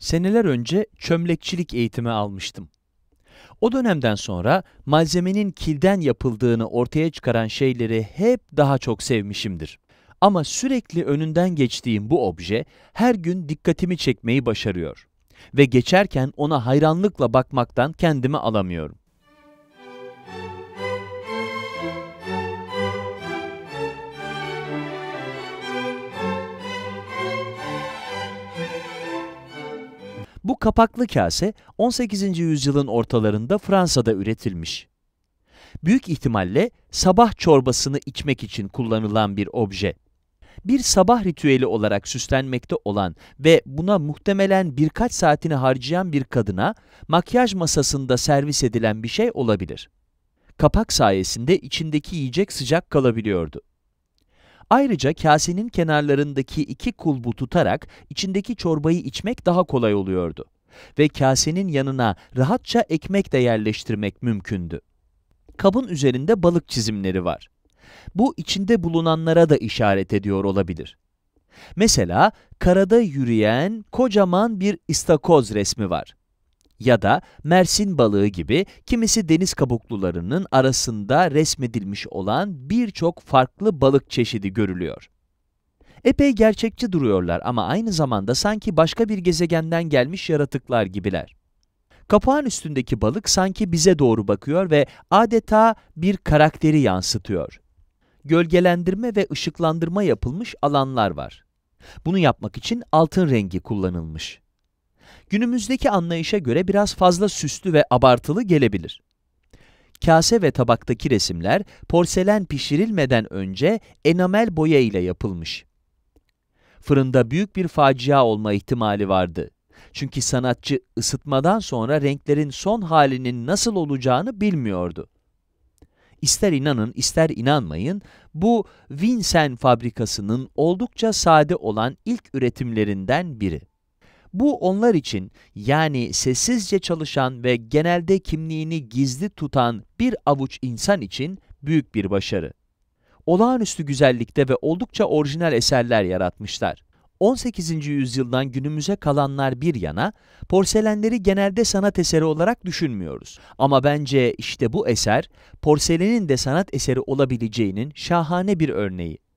Seneler önce çömlekçilik eğitimi almıştım. O dönemden sonra malzemenin kilden yapıldığını ortaya çıkaran şeyleri hep daha çok sevmişimdir. Ama sürekli önünden geçtiğim bu obje her gün dikkatimi çekmeyi başarıyor ve geçerken ona hayranlıkla bakmaktan kendimi alamıyorum. Bu kapaklı kase 18. yüzyılın ortalarında Fransa'da üretilmiş. Büyük ihtimalle sabah çorbasını içmek için kullanılan bir obje. Bir sabah ritüeli olarak süslenmekte olan ve buna muhtemelen birkaç saatini harcayan bir kadına makyaj masasında servis edilen bir şey olabilir. Kapak sayesinde içindeki yiyecek sıcak kalabiliyordu. Ayrıca kasenin kenarlarındaki iki kulbu tutarak içindeki çorbayı içmek daha kolay oluyordu ve kasenin yanına rahatça ekmek de yerleştirmek mümkündü. Kabın üzerinde balık çizimleri var. Bu içinde bulunanlara da işaret ediyor olabilir. Mesela karada yürüyen kocaman bir istakoz resmi var ya da mersin balığı gibi kimisi deniz kabuklularının arasında resmedilmiş olan birçok farklı balık çeşidi görülüyor. Epey gerçekçi duruyorlar ama aynı zamanda sanki başka bir gezegenden gelmiş yaratıklar gibiler. Kapağın üstündeki balık sanki bize doğru bakıyor ve adeta bir karakteri yansıtıyor. Gölgelendirme ve ışıklandırma yapılmış alanlar var. Bunu yapmak için altın rengi kullanılmış günümüzdeki anlayışa göre biraz fazla süslü ve abartılı gelebilir. Kase ve tabaktaki resimler porselen pişirilmeden önce enamel boya ile yapılmış. Fırında büyük bir facia olma ihtimali vardı. Çünkü sanatçı ısıtmadan sonra renklerin son halinin nasıl olacağını bilmiyordu. İster inanın ister inanmayın bu Vinsen fabrikasının oldukça sade olan ilk üretimlerinden biri. Bu onlar için yani sessizce çalışan ve genelde kimliğini gizli tutan bir avuç insan için büyük bir başarı. Olağanüstü güzellikte ve oldukça orijinal eserler yaratmışlar. 18. yüzyıldan günümüze kalanlar bir yana, porselenleri genelde sanat eseri olarak düşünmüyoruz. Ama bence işte bu eser, porselenin de sanat eseri olabileceğinin şahane bir örneği.